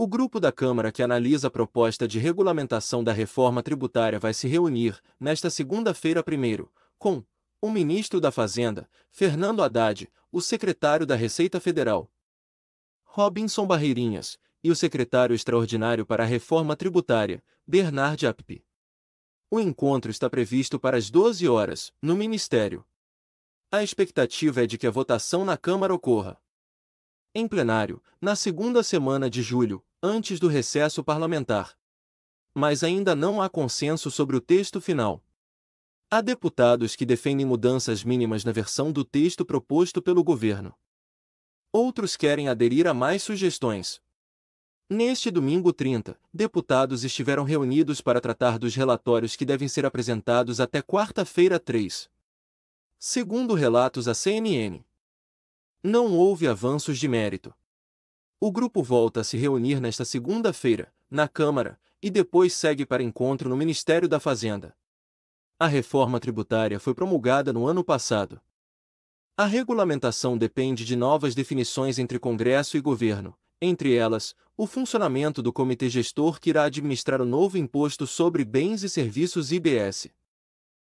O grupo da Câmara que analisa a proposta de regulamentação da reforma tributária vai se reunir, nesta segunda-feira, primeiro, com o ministro da Fazenda, Fernando Haddad, o secretário da Receita Federal, Robinson Barreirinhas, e o secretário extraordinário para a reforma tributária, Bernard Appi. O encontro está previsto para as 12 horas, no Ministério. A expectativa é de que a votação na Câmara ocorra em plenário, na segunda semana de julho, antes do recesso parlamentar. Mas ainda não há consenso sobre o texto final. Há deputados que defendem mudanças mínimas na versão do texto proposto pelo governo. Outros querem aderir a mais sugestões. Neste domingo 30, deputados estiveram reunidos para tratar dos relatórios que devem ser apresentados até quarta-feira 3. Segundo relatos à CNN, não houve avanços de mérito. O grupo volta a se reunir nesta segunda-feira, na Câmara, e depois segue para encontro no Ministério da Fazenda. A reforma tributária foi promulgada no ano passado. A regulamentação depende de novas definições entre Congresso e governo, entre elas, o funcionamento do comitê gestor que irá administrar o novo Imposto sobre Bens e Serviços IBS.